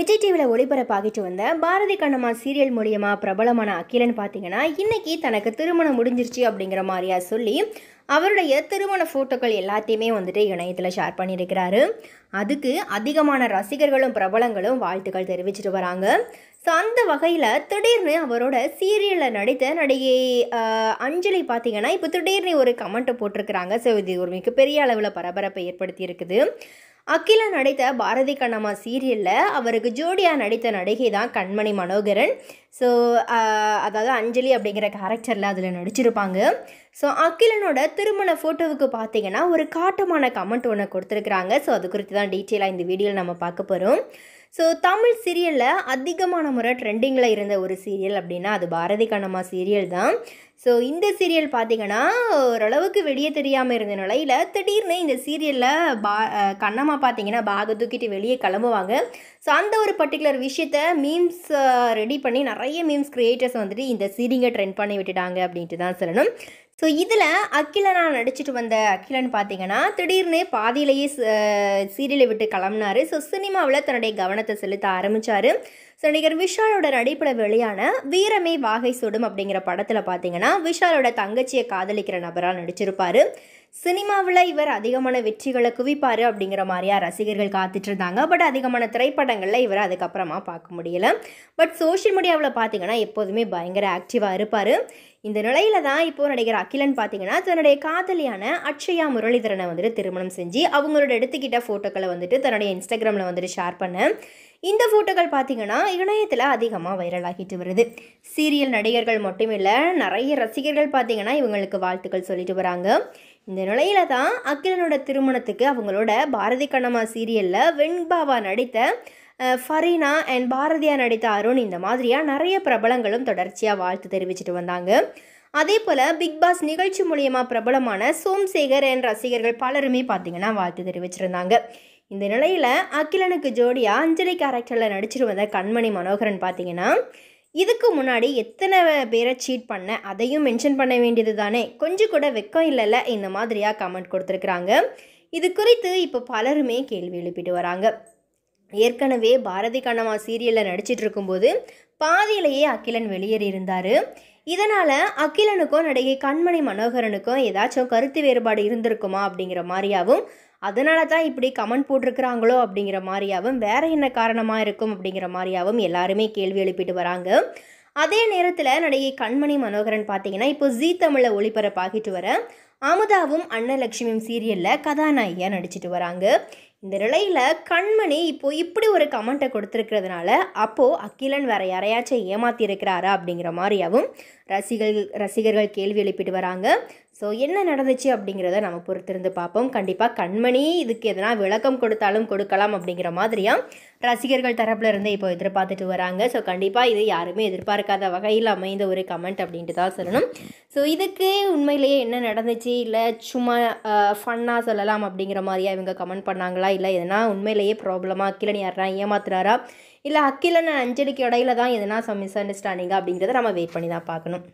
விஜய் டிவியில் ஒளிபரப்பாகிட்டு வந்த பாரதி கண்ணம்மா சீரியல் மூலியமாக பிரபலமான அகிலன் பார்த்தீங்கன்னா இன்றைக்கி தனக்கு திருமணம் முடிஞ்சிருச்சு அப்படிங்கிற மாதிரியா சொல்லி அவருடைய திருமண ஃபோட்டோக்கள் எல்லாத்தையுமே வந்துட்டு இணையத்தில் ஷேர் பண்ணியிருக்கிறாரு அதுக்கு அதிகமான ரசிகர்களும் பிரபலங்களும் வாழ்த்துக்கள் தெரிவிச்சிட்டு வராங்க ஸோ அந்த வகையில் திடீர்னு அவரோட சீரியலில் நடித்த நடிகை அஞ்சலி பார்த்தீங்கன்னா இப்போ திடீர்னு ஒரு கமெண்ட்டை போட்டிருக்கிறாங்க ஸோ இது ஒரு மிகப்பெரிய அளவில் பரபரப்பை ஏற்படுத்தி இருக்குது அகிலா நடித்த பாரதி கண்ணம்மா சீரியலில் அவருக்கு ஜோடியாக நடித்த நடிகை தான் கண்மணி மனோகரன் ஸோ அதாவது அஞ்சலி அப்படிங்கிற கேரக்டரில் அதில் நடிச்சிருப்பாங்க ஸோ அகிலனோட திருமண ஃபோட்டோவுக்கு பார்த்தீங்கன்னா ஒரு காட்டமான கமெண்ட் ஒன்று கொடுத்துருக்குறாங்க ஸோ அது குறித்து தான் டீட்டெயிலாக இந்த வீடியோவில் நம்ம பார்க்க போகிறோம் ஸோ தமிழ் சீரியலில் அதிகமான முறை ட்ரெண்டிங்கில் இருந்த ஒரு சீரியல் அப்படின்னா அது பாரதி கண்ணம்மா சீரியல் தான் ஸோ இந்த சீரியல் பார்த்திங்கன்னா ஓரளவுக்கு வெளியே தெரியாமல் இருந்த நிலையில் திடீர்னு இந்த சீரியலில் பா கண்ணம்மா பார்த்தீங்கன்னா பாக தூக்கிட்டு வெளியே கிளம்புவாங்க ஸோ அந்த ஒரு பர்டிகுலர் விஷயத்த மீம்ஸ் ரெடி பண்ணி நிறைய மீம்ஸ் க்ரியேட்டர்ஸ் வந்துட்டு இந்த சீரிங்கை ட்ரெண்ட் பண்ணி விட்டுட்டாங்க அப்படின்ட்டு தான் சொல்லணும் ஸோ இதில் நான் நடிச்சிட்டு வந்த அக்கிலன் பார்த்தீங்கன்னா திடீர்னு பாதியிலேயே சீரியலை விட்டு கிளம்புனாரு ஸோ சினிமாவில் தன்னுடைய கவனத்தை செலுத்த ஆரம்பித்தார் ஸோ நடிகர் விஷாலோட நடிப்பில் வெளியான வீரமே வாகை சுடும் அப்படிங்கிற படத்தில் பார்த்தீங்கன்னா விஷாலோட தங்கச்சியை காதலிக்கிற நபராக நடிச்சிருப்பார் சினிமாவில் இவர் அதிகமான வெற்றிகளை குவிப்பார் அப்படிங்கிற மாதிரியா ரசிகர்கள் காத்துட்டு இருந்தாங்க பட் அதிகமான திரைப்படங்களில் இவர் அதுக்கப்புறமா பார்க்க முடியல பட் சோஷியல் மீடியாவில் பார்த்தீங்கன்னா எப்போதுமே பயங்கர ஆக்டிவாக இருப்பார் இந்த நிலையில தான் இப்போ நடிகர் அகிலன் பார்த்தீங்கன்னா தன்னுடைய காதலியான அக்ஷயா முரளிதரனை வந்துட்டு திருமணம் செஞ்சு அவங்களோட எடுத்துக்கிட்ட ஃபோட்டோக்களை வந்துட்டு தன்னுடைய இன்ஸ்டாகிராமில் வந்துட்டு ஷேர் பண்ணேன் இந்த ஃபோட்டோக்கள் பார்த்தீங்கன்னா இணையத்தில் அதிகமாக வைரல் ஆகிட்டு வருது சீரியல் நடிகர்கள் மட்டும் இல்லை நிறைய ரசிகர்கள் பார்த்தீங்கன்னா இவங்களுக்கு வாழ்த்துக்கள் சொல்லிட்டு வராங்க இந்த நிலையில தான் அகிலனோட திருமணத்துக்கு அவங்களோட பாரதி கண்ணம்மா சீரியலில் வெண்பாவா நடித்த ஃபரீனா அண்ட் பாரதியா நடித்த அருண் இந்த மாதிரியாக நிறைய பிரபலங்களும் தொடர்ச்சியாக வாழ்த்து தெரிவிச்சிட்டு வந்தாங்க அதே போல் பிக் பாஸ் நிகழ்ச்சி மூலியமாக பிரபலமான சோம்சேகர் என் ரசிகர்கள் பலருமே பார்த்தீங்கன்னா வாழ்த்து தெரிவிச்சிருந்தாங்க இந்த நிலையில் அகிலனுக்கு ஜோடியாக அஞ்சலி கேரக்டரில் நடிச்சிட்டு வந்த கண்மணி மனோகரன் பார்த்தீங்கன்னா இதுக்கு முன்னாடி எத்தனை பேரை சீட் பண்ண அதையும் மென்ஷன் பண்ண வேண்டியது தானே கொஞ்சம் கூட வெக்கம் இல்லைல்ல இந்த மாதிரியாக கமெண்ட் கொடுத்துருக்குறாங்க இது குறித்து இப்போ பலருமே கேள்வி எழுப்பிட்டு வராங்க ஏற்கனவே பாரதி கண்ணம்மா சீரியலில் நடிச்சிட்டு இருக்கும்போது பாதியிலேயே அகிலன் வெளியேறி இருந்தார் இதனால் அகிலனுக்கும் நடிகை கண்மணி மனோகரனுக்கும் ஏதாச்சும் கருத்து வேறுபாடு இருந்திருக்குமா அப்படிங்கிற மாதிரியாகவும் அதனால தான் இப்படி கமெண்ட் போட்டிருக்கிறாங்களோ அப்படிங்கிற மாதிரியாகவும் வேற என்ன காரணமாக இருக்கும் அப்படிங்கிற மாதிரியாகவும் எல்லாருமே கேள்வி எழுப்பிட்டு வராங்க அதே நேரத்தில் நடிகை கண்மணி மனோகரன் பார்த்தீங்கன்னா இப்போ ஜீ தமிழில் ஒளிபரப்பாகிட்டு வர அமுதாவும் அன்னலட்சுமியும் சீரியலில் கதாநாயகியாக நடிச்சிட்டு வராங்க இந்த நிலையில் கண்மணி இப்போது இப்படி ஒரு கமெண்ட்டை கொடுத்துருக்கிறதுனால அப்போது அகிலன் வேறு யாரையாச்சும் ஏமாற்றி அப்படிங்கிற மாதிரியாகவும் ரசிகர்கள் ரசிகர்கள் கேள்வி எழுப்பிட்டு வராங்க ஸோ என்ன நடந்துச்சு அப்படிங்கிறத நம்ம பொறுத்திருந்து பார்ப்போம் கண்டிப்பாக கண்மணி இதுக்கு எதனா விளக்கம் கொடுத்தாலும் கொடுக்கலாம் அப்படிங்கிற மாதிரியாக ரசிகர்கள் தரப்பில் இருந்து இப்போ எதிர்பார்த்துட்டு வராங்க ஸோ கண்டிப்பாக இது யாருமே எதிர்பார்க்காத வகையில் அமைந்த ஒரு கமெண்ட் அப்படின்ட்டு தான் சொல்லணும் ஸோ இதுக்கு உண்மையிலேயே என்ன நடந்துச்சு இல்லை சும்மா ஃபன்னாக சொல்லலாம் அப்படிங்கிற மாதிரியாக இவங்க கமெண்ட் பண்ணாங்களா இல்லை எதனா உண்மையிலேயே ப்ராப்ளமா அக்கிலன் யாரா ஏமாத்துறாரா இல்லை அக்கிலன் அஞ்சலிக்கு இடையில தான் எதனா சம் மிஸ் அண்டர்ஸ்டாண்டிங்கா அப்படிங்கிறத நம்ம வெயிட் பண்ணி தான் பார்க்கணும்